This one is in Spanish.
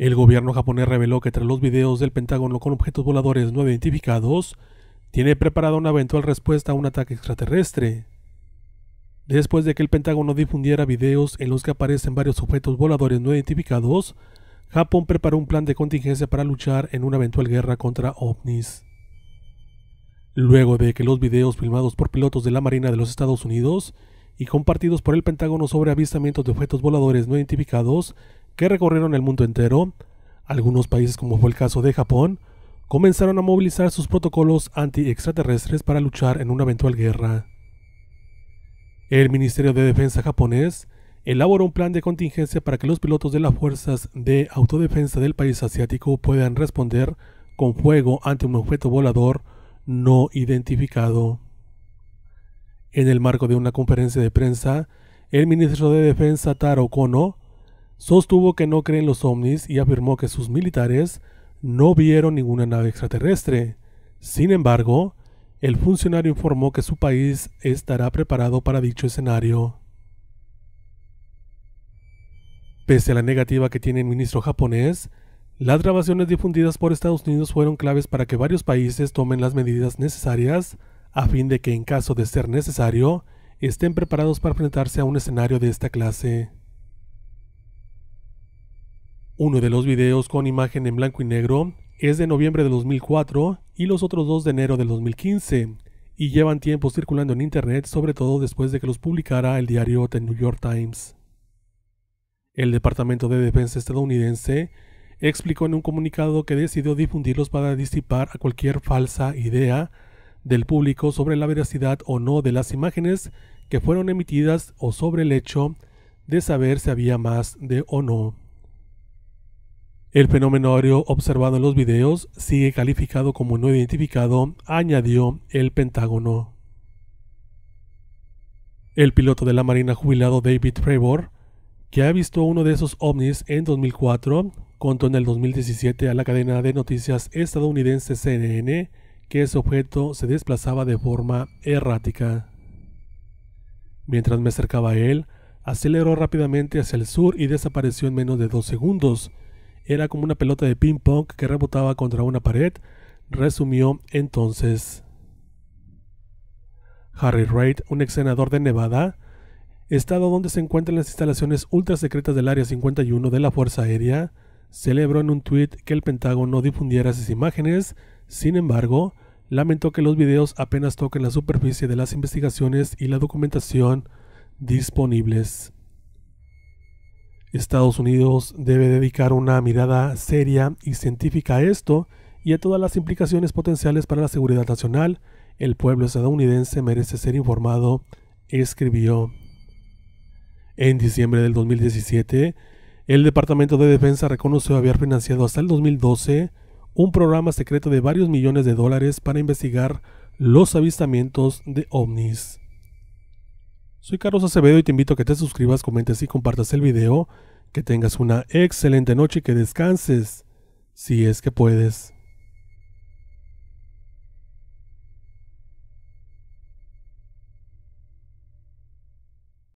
El gobierno japonés reveló que tras los videos del Pentágono con objetos voladores no identificados, tiene preparada una eventual respuesta a un ataque extraterrestre. Después de que el Pentágono difundiera videos en los que aparecen varios objetos voladores no identificados, Japón preparó un plan de contingencia para luchar en una eventual guerra contra ovnis. Luego de que los videos filmados por pilotos de la Marina de los Estados Unidos y compartidos por el Pentágono sobre avistamientos de objetos voladores no identificados que recorrieron el mundo entero, algunos países como fue el caso de Japón, comenzaron a movilizar sus protocolos anti-extraterrestres para luchar en una eventual guerra. El Ministerio de Defensa japonés elaboró un plan de contingencia para que los pilotos de las fuerzas de autodefensa del país asiático puedan responder con fuego ante un objeto volador no identificado. En el marco de una conferencia de prensa, el ministro de Defensa Taro Kono sostuvo que no creen los ovnis y afirmó que sus militares no vieron ninguna nave extraterrestre. Sin embargo, el funcionario informó que su país estará preparado para dicho escenario. Pese a la negativa que tiene el ministro japonés, las grabaciones difundidas por Estados Unidos fueron claves para que varios países tomen las medidas necesarias a fin de que en caso de ser necesario, estén preparados para enfrentarse a un escenario de esta clase. Uno de los videos con imagen en blanco y negro es de noviembre de 2004 y los otros dos de enero de 2015, y llevan tiempo circulando en Internet, sobre todo después de que los publicara el diario The New York Times. El Departamento de Defensa estadounidense explicó en un comunicado que decidió difundirlos para disipar a cualquier falsa idea del público sobre la veracidad o no de las imágenes que fueron emitidas o sobre el hecho de saber si había más de o no. El fenómeno aéreo observado en los videos sigue calificado como no identificado, añadió el Pentágono. El piloto de la Marina jubilado David Trevor, que ha visto uno de esos ovnis en 2004, contó en el 2017 a la cadena de noticias estadounidense CNN que ese objeto se desplazaba de forma errática. Mientras me acercaba a él, aceleró rápidamente hacia el sur y desapareció en menos de dos segundos, era como una pelota de ping-pong que rebotaba contra una pared, resumió entonces. Harry Reid, un ex senador de Nevada, estado donde se encuentran las instalaciones ultrasecretas del Área 51 de la Fuerza Aérea, celebró en un tuit que el Pentágono no difundiera sus imágenes, sin embargo, lamentó que los videos apenas toquen la superficie de las investigaciones y la documentación disponibles. Estados Unidos debe dedicar una mirada seria y científica a esto y a todas las implicaciones potenciales para la seguridad nacional. El pueblo estadounidense merece ser informado, escribió. En diciembre del 2017, el Departamento de Defensa reconoció haber financiado hasta el 2012 un programa secreto de varios millones de dólares para investigar los avistamientos de ovnis. Soy Carlos Acevedo y te invito a que te suscribas, comentes y compartas el video. Que tengas una excelente noche y que descanses, si es que puedes.